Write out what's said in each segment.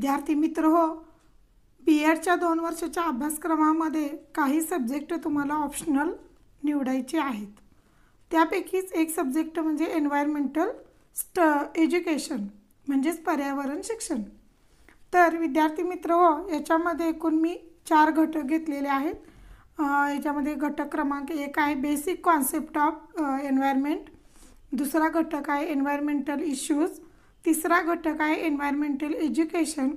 विद्यार्थी मित्र हो बी एडच्या दोन वर्षाच्या अभ्यासक्रमामध्ये काही सब्जेक्ट तुम्हाला ऑप्शनल निवडायचे आहेत त्यापैकीच एक सब्जेक्ट म्हणजे एन्व्हायरमेंटल स्ट एज्युकेशन म्हणजेच पर्यावरण शिक्षण तर विद्यार्थी मित्र हो याच्यामध्ये एकूण मी चार घटक घेतलेले आहेत याच्यामध्ये घटक क्रमांक एक आहे बेसिक कॉन्सेप्ट ऑफ एन्व्हायरमेंट दुसरा घटक आहे एन्व्हायरमेंटल इश्यूज तिसरा घटक आहे एन्व्हायरमेंटल एज्युकेशन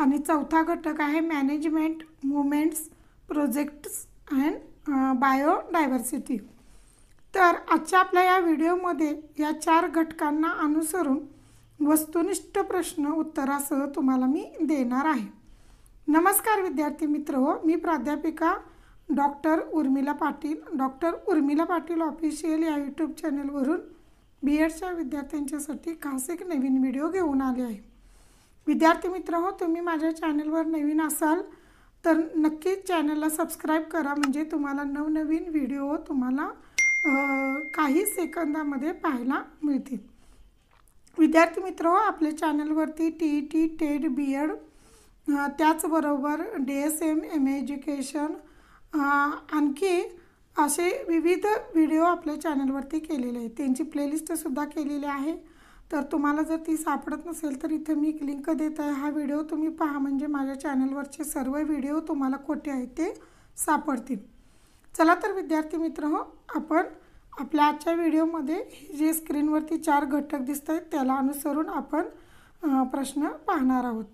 आणि चौथा घटक आहे management movements projects and biodiversity तर आजच्या आपल्या या व्हिडिओमध्ये या चार घटकांना अनुसरून वस्तुनिष्ठ प्रश्न उत्तरासह तुम्हाला मी देणार आहे नमस्कार विद्यार्थी मित्र हो मी प्राध्यापिका doctor Urmila Patil doctor Urmila Patil official या यूट्यूब चॅनलवरून बी एडच्या विद्यार्थ्यांच्यासाठी खास एक नवीन व्हिडिओ घेऊन आले आहे विद्यार्थी मित्र हो तुम्ही माझ्या चॅनलवर नवीन असाल तर नक्कीच चॅनलला सबस्क्राईब करा म्हणजे तुम्हाला नवनवीन व्हिडिओ तुम्हाला काही सेकंदामध्ये पाहायला मिळतील विद्यार्थी मित्र हो आपल्या चॅनलवरती टी ई टी टेड बी एड त्याचबरोबर D S M M education आणखी असे विविध व्हिडिओ आपल्या चॅनलवरती केलेले आहेत त्यांची प्लेलिस्टसुद्धा केलेली आहे तर तुम्हाला जर ती सापडत नसेल तर इथे मी एक लिंक देत आहे हा व्हिडिओ तुम्ही पहा म्हणजे माझ्या चॅनलवरचे सर्व व्हिडिओ तुम्हाला कोठे आहेत ते सापडतील चला तर विद्यार्थी मित्र हो आपण आपल्या आजच्या व्हिडिओमध्ये जे स्क्रीनवरती चार घटक दिसत आहेत त्याला अनुसरून आपण प्रश्न पाहणार आहोत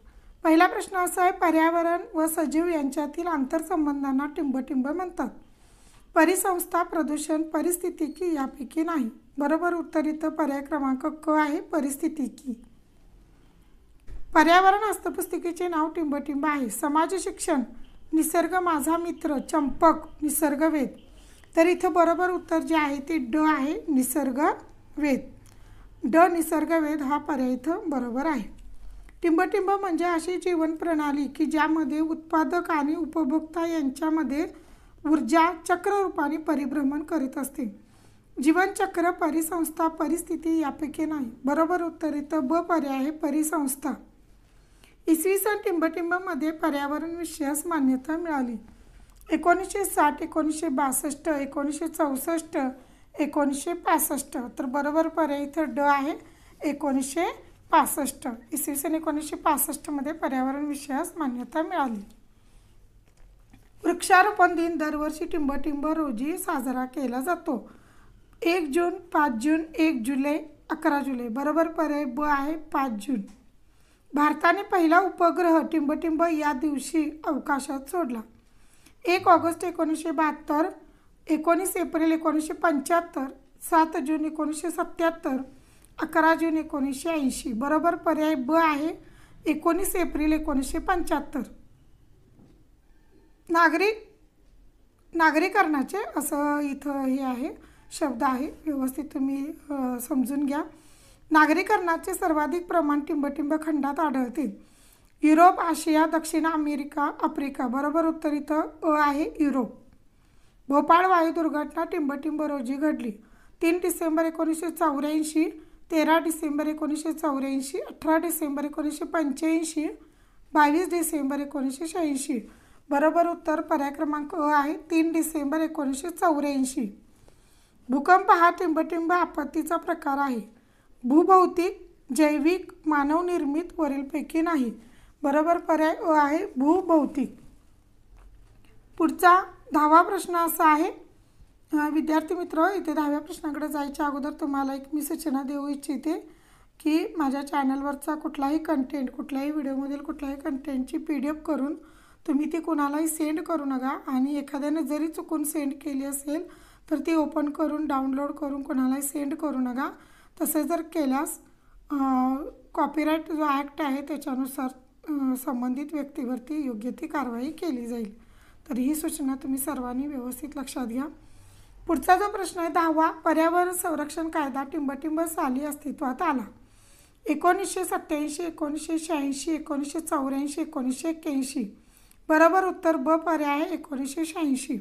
पहिला प्रश्न असा आहे पर्यावरण व सजीव यांच्यातील आंतरसंबंधांना टिंबटिंब म्हणतात परिसंस्था प्रदूषण परिस्थितिकी यापैकी नाही बरोबर उत्तर इथं पर्याय क्रमांक क आहे परिस्थितिकी पर्यावरण हस्तपुस्तिकेचे नाव टिंबटिंब आहे समाज शिक्षण निसर्ग माझा मित्र चंपक निसर्गवेद तर इथं बरोबर उत्तर जे आहे ते ड आहे निसर्गवेद ड निसर्गवेद हा पर्याय इथं बरोबर आहे टिंबटिंब म्हणजे अशी जीवन प्रणाली की ज्यामध्ये उत्पादक आणि उपभोक्ता यांच्यामध्ये ऊर्जा चक्ररूपाने परिभ्रमण करीत असते जीवनचक्र परिसंस्था परिस्थिती यापैकी नाही बरोबर उत्तर येतं ब पर्याय आहे परिसंस्था इसवी सन टिंबटिंबमध्ये पर्यावरण विषयास मान्यता मिळाली एकोणीसशे साठ एकोणीसशे बासष्ट एकोणीसशे चौसष्ट एकोणीसशे पासष्ट तर बरोबर पर्याय इथं ड आहे एकोणीसशे पासष्ट इसवी सन एकोणीसशे पासष्टमध्ये पर्यावरण विषयास मान्यता मिळाली वृक्षारोपण दिन दरवर्षी टिंबटिंब रोजी साजरा केला जातो एक जून पाच जून एक जुलै अकरा जुलै बरोबर पर्याय ब आहे पाच जून भारताने पहिला उपग्रह टिंबटिंब या दिवशी अवकाशात सोडला एक ऑगस्ट एकोणीसशे बहात्तर एकोणीस एप्रिल एकोणीसशे पंच्याहत्तर सात जून एकोणीसशे सत्त्याहत्तर अकरा जून एकोणीसशे ऐंशी बरोबर पर्याय ब आहे एकोणीस एप्रिल एकोणीसशे पंच्याहत्तर नागरिक नागरीकरणाचे असं इथं हे आहे शब्द आहे व्यवस्थित तुम्ही समजून घ्या नागरीकरणाचे सर्वाधिक प्रमाण टिंबटिंब खंडात आढळते युरोप आशिया दक्षिण अमेरिका आफ्रिका बरोबर उत्तर इथं अ आहे युरोप भोपाळ वायू दुर्घटना टिंबटिंब रोजी घडली तीन डिसेंबर एकोणीसशे चौऱ्याऐंशी तेरा डिसेंबर एकोणीसशे चौऱ्याऐंशी अठरा डिसेंबर एकोणीसशे पंच्याऐंशी बावीस डिसेंबर एकोणीसशे शहाऐंशी बरोबर उत्तर पर्याय क्रमांक अ आहे तीन डिसेंबर एकोणीसशे चौऱ्याऐंशी भूकंप हा टिंबटिंब आपत्तीचा प्रकार आहे भूभौतिक जैविक मानवनिर्मित वरीलपैकी नाही बरोबर पर्याय अ आहे भूभौतिक पुढचा दहावा प्रश्न असा आहे विद्यार्थी मित्र इथे दहाव्या प्रश्नाकडे जायच्या अगोदर तुम्हाला एक मी सूचना देऊ इच्छिते की माझ्या चॅनलवरचा कुठलाही कंटेंट कुठल्याही व्हिडिओमधील कुठल्याही कंटेंटची पी डी एफ करून तुम्ही ती कोणालाही सेंड करू नका आणि एखाद्यानं जरी चुकून सेंड केली असेल तर ती ओपन करून डाउनलोड करून कोणालाही सेंड करू नका तसं जर केल्यास कॉपीराईट जो ॲक्ट आहे त्याच्यानुसार संबंधित व्यक्तीवरती योग्य ती कारवाई केली जाईल तर ही सूचना तुम्ही सर्वांनी व्यवस्थित लक्षात घ्या पुढचा जो प्रश्न आहे दहावा पर्यावरण संरक्षण कायदा टिंबटिंब साली अस्तित्वात आला एकोणीसशे सत्त्याऐंशी एकोणीसशे शहाऐंशी एकोणीसशे चौऱ्याऐंशी एकोणीसशे एक्क्याऐंशी बरोबर उत्तर ब पर्याय आहे एकोणीसशे शहाऐंशी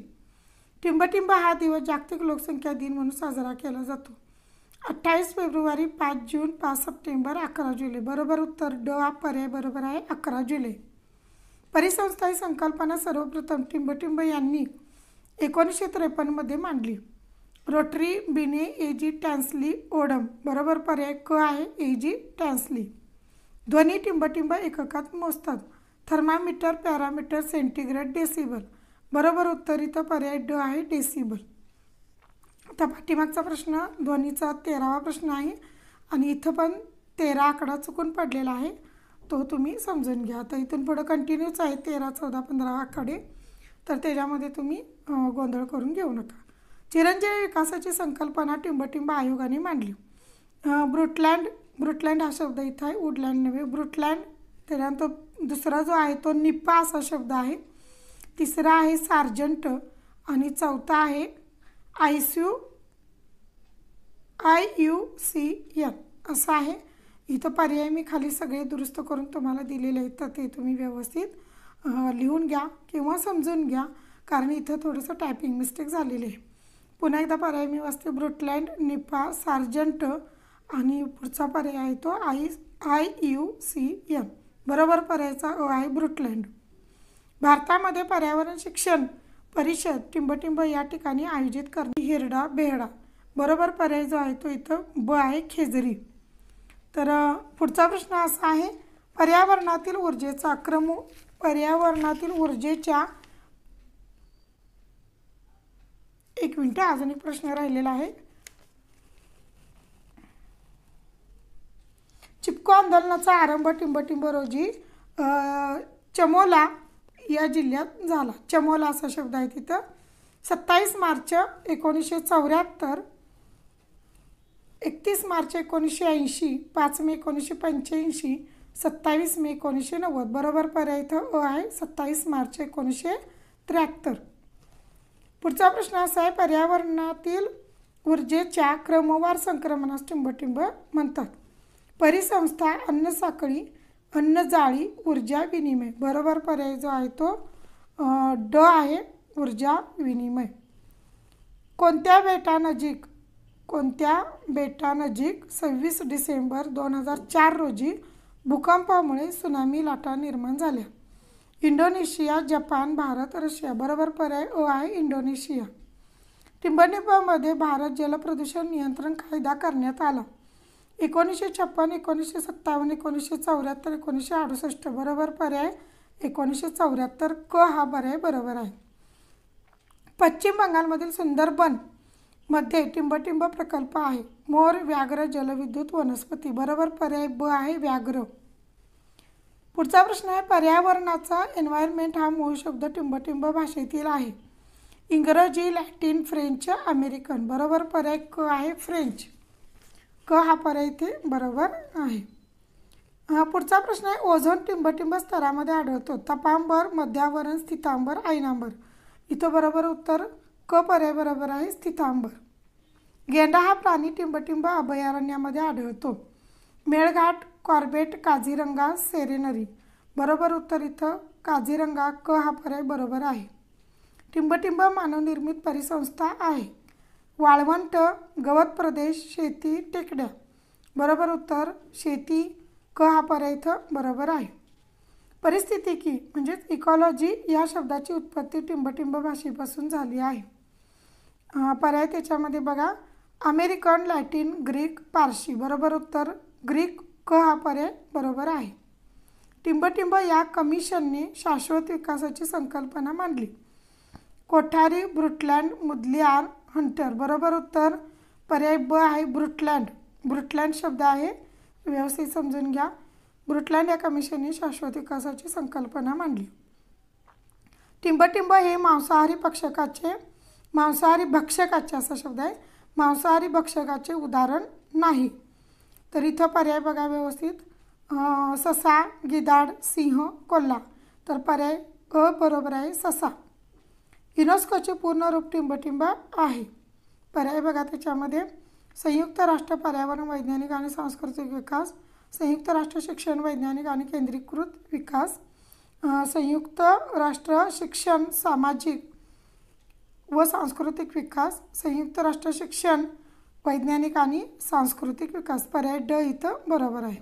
टिंबटिंब हा दिवस जागतिक लोकसंख्या दिन म्हणून साजरा केला जातो अठ्ठावीस फेब्रुवारी पाच जून पाच सप्टेंबर अकरा जुलै बरोबर उत्तर ड हा पर्याय बरोबर आहे अकरा जुलै परिसंस्था ही संकल्पना सर्वप्रथम टिंबटिंब यांनी एकोणीसशे त्रेपन्नमध्ये मांडली रोटरी बिने जी टॅन्सली ओडम बरोबर पर्याय क आहे जी टॅन्सली ध्वनी टिंबटिंब एककात मोजतात थर्मामीटर पॅरामीटर सेंटीग्रेड डेसिबल बरोबर उत्तर इथं पर्याय ड आहे डेसिबल आता पाठीमागचा प्रश्न ध्वनीचा तेरावा प्रश्न आहे आणि इथं पण तेरा आकडा चुकून पडलेला आहे तो तुम्ही समजून घ्या तर इथून पुढं कंटिन्यूच आहे तेरा चौदा पंधरा आकडे तर त्याच्यामध्ये तुम्ही गोंधळ करून घेऊ नका चिरंजीवी विकासाची संकल्पना टिंबटिंब आयोगाने मांडली ब्रुटलँड ब्रुटलँड हा शब्द इथं आहे वुडलँड नव्हे ब्रुटलँड त्यानंतर दुसरा जो आहे तो निप्पा असा शब्द आहे तिसरा आहे सार्जंट आणि चौथा आहे I U I U C N असं आहे इथं पर्याय मी खाली सगळे दुरुस्त करून तुम्हाला दिलेले आहेत तर ते तुम्ही व्यवस्थित लिहून घ्या किंवा समजून घ्या कारण इथं थोडंसं टायपिंग मिस्टेक झालेली आहे पुन्हा एकदा पर्याय मी वाचते ब्रुटलँड निपा सार्जंट आणि पुढचा पर्याय आहे तो I I U C M बरोबर पर्यायचा अ आहे ब्रुटलँड भारतामध्ये पर्यावरण शिक्षण परिषद टिंबटिंब या ठिकाणी आयोजित करणे हिरडा बेहडा बरोबर पर्याय जो आहे तो इथं ब आहे खेजरी तर पुढचा प्रश्न असा आहे पर्यावरणातील ऊर्जेचा क्रम पर्यावरणातील ऊर्जेच्या एक मिनटं अजून एक प्रश्न राहिलेला आहे चिपको आंदोलनाचा आरंभ टिंबटिंब रोजी चमोला या जिल्ह्यात झाला चमोला असा शब्द आहे तिथं सत्तावीस मार्च एकोणीसशे चौऱ्याहत्तर एकतीस मार्च एकोणीसशे ऐंशी पाच मे एकोणीसशे पंच्याऐंशी सत्तावीस मे एकोणीसशे नव्वद बरोबर पर्याय इथं अ आहे सत्तावीस मार्च एकोणीसशे त्र्याहत्तर पुढचा प्रश्न असा आहे पर्यावरणातील ऊर्जेच्या क्रमवार संक्रमणास टिंबटिंब म्हणतात परिसंस्था अन्न अन्न अन्नजाळी ऊर्जा विनिमय बरोबर पर्याय जो आहे तो ड आहे ऊर्जा विनिमय कोणत्या बेटानजीक कोणत्या बेटानजीक सव्वीस डिसेंबर दोन हजार चार रोजी भूकंपामुळे सुनामी लाटा निर्माण झाल्या इंडोनेशिया जपान भारत रशिया बरोबर पर्याय अ आहे इंडोनेशिया टिंबनिपामध्ये भारत जलप्रदूषण नियंत्रण कायदा करण्यात आला एकोणीसशे छप्पन एकोणीसशे सत्तावन्न एकोणीसशे चौऱ्याहत्तर एकोणीसशे अडुसष्ट बरोबर पर्याय एकोणीसशे चौऱ्याहत्तर क हा पर्याय बरोबर आहे पश्चिम बंगालमधील सुंदरबन मध्ये टिंबटिंब प्रकल्प आहे मोर व्याघ्र जलविद्युत वनस्पती बरोबर पर्याय ब आहे व्याघ्र पुढचा प्रश्न आहे पर्यावरणाचा एन्व्हायरमेंट हा मूळ शब्द टिंबटिंब भाषेतील आहे इंग्रजी लॅटिन फ्रेंच अमेरिकन बरोबर पर्याय क आहे फ्रेंच क हा पर्याय इथे बरोबर आहे पुढचा प्रश्न आहे ओझोन टिंबटिंब स्तरामध्ये आढळतो तपांबर मध्यावरण स्थितांबर आयनांबर इथं बरोबर उत्तर क पर्याय बरोबर आहे स्थितांबर गेंडा हा प्राणी टिंबटिंब अभयारण्यामध्ये आढळतो मेळघाट कॉर्बेट काझीरंगा सेरेनरी बरोबर उत्तर इथं काझीरंगा क हा पर्याय बरोबर आहे टिंबटिंब मानवनिर्मित परिसंस्था आहे वाळवंट गवत प्रदेश शेती टेकड्या बरोबर उत्तर शेती क हा पर्याय इथं बरोबर आहे परिस्थितिकी म्हणजेच इकॉलॉजी या शब्दाची उत्पत्ती टिंबटिंब भाषेपासून झाली आहे पर्याय त्याच्यामध्ये बघा अमेरिकन लॅटिन ग्रीक पारशी बरोबर उत्तर ग्रीक क हा पर्याय बरोबर आहे टिंबटिंब या कमिशनने शाश्वत विकासाची संकल्पना मांडली कोठारी ब्रुटलँड मुदलियार हंटर बरोबर उत्तर पर्याय ब आहे ब्रुटलँड ब्रुटलँड शब्द आहे व्यवस्थित समजून घ्या ब्रुटलँड या कमिशनने शाश्वत विकासाची संकल्पना मांडली टिंबटिंब हे मांसाहारी पक्षकाचे मांसाहारी भक्षकाचे असा शब्द आहे मांसाहारी भक्षकाचे उदाहरण नाही तर इथं पर्याय बघा व्यवस्थित ससा गिदाड सिंह कोल्हा तर पर्याय अ बरोबर आहे ससा युनेस्कोचे पूर्ण रूप टिंबटिंबा आहे पर्याय बघा त्याच्यामध्ये संयुक्त राष्ट्र पर्यावरण वैज्ञानिक आणि सांस्कृतिक विकास संयुक्त राष्ट्र शिक्षण वैज्ञानिक आणि केंद्रीकृत विकास संयुक्त राष्ट्र शिक्षण सामाजिक व सांस्कृतिक विकास संयुक्त राष्ट्र शिक्षण वैज्ञानिक आणि सांस्कृतिक विकास पर्याय ड इथं बरोबर आहे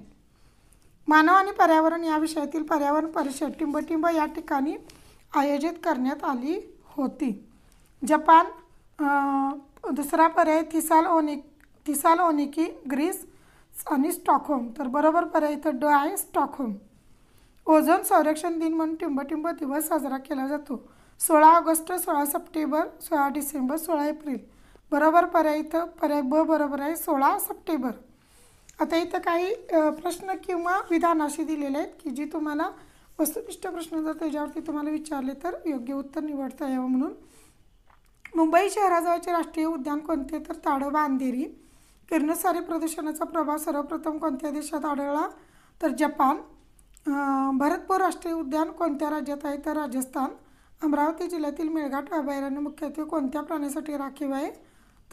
मानव आणि पर्यावरण या विषयातील पर्यावरण परिषद टिंबटिंब या ठिकाणी आयोजित करण्यात आली होती जपान दुसरा पर्याय थिसाल ओनिकी ग्रीस आणि स्टॉकहोम तर बरोबर पर्याय इथं ड आहे स्टॉकहोम ओझोन संरक्षण दिन म्हणून टिंबटिंब दिवस साजरा केला जातो सोळा ऑगस्ट सोळा सप्टेंबर सोळा डिसेंबर सोळा एप्रिल बरोबर पर्याय इथं पर्याय ब बरोबर आहे सोळा सप्टेंबर आता इथं काही प्रश्न किंवा विधान अशी दिलेले आहेत की जी तुम्हाला वस्तुनिष्ठ प्रश्न जर त्याच्यावरती तुम्हाला विचारले तर योग्य उत्तर निवडता यावं म्हणून मुंबई शहराजवळचे राष्ट्रीय उद्यान कोणते तर ताडोबा अंधेरी किरणसारी प्रदूषणाचा प्रभाव सर्वप्रथम कोणत्या देशात आढळला तर जपान भरतपूर राष्ट्रीय उद्यान कोणत्या राज्यात आहे तर राजस्थान अमरावती जिल्ह्यातील मेळघाट अभयारण्य मुख्यत्वे कोणत्या प्राण्यासाठी राखीव आहे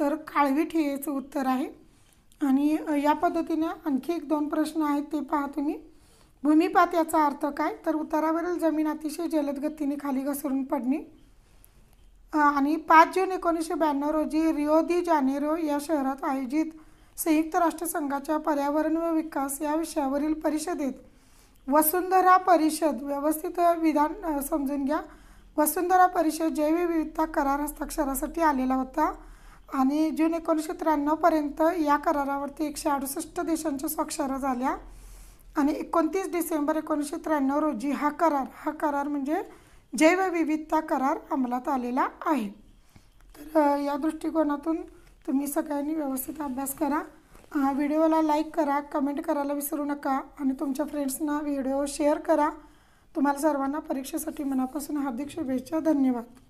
तर काळवीट हे याचं उत्तर आहे आणि या पद्धतीने आणखी एक दोन प्रश्न आहेत ते पहा तुम्ही भूमिपात याचा अर्थ काय तर उतारावरील जमीन अतिशय जलद गतीने खाली घसरून पडणे आणि पाच जून एकोणीसशे ब्याण्णव रोजी रिओ दी जानेरो या शहरात आयोजित संयुक्त राष्ट्रसंघाच्या पर्यावरण व विकास या विषयावरील परिषदेत वसुंधरा परिषद व्यवस्थित विधान समजून घ्या वसुंधरा परिषद जैवविविधता करार हस्ताक्षरासाठी आलेला होता आणि जून एकोणीसशे त्र्याण्णवपर्यंत या करारावरती एकशे अडुसष्ट देशांच्या स्वाक्षऱ्या झाल्या आणि एकोणतीस डिसेंबर एकोणीसशे त्र्याण्णव रोजी हा करार हा करार म्हणजे जैवविविधता करार अंमलात आलेला आहे तर या दृष्टिकोनातून तुम्ही सगळ्यांनी व्यवस्थित अभ्यास करा व्हिडिओला लाईक करा कमेंट करायला विसरू नका आणि तुमच्या फ्रेंड्सना व्हिडिओ शेअर करा तुम्हाला सर्वांना परीक्षेसाठी मनापासून हार्दिक शुभेच्छा धन्यवाद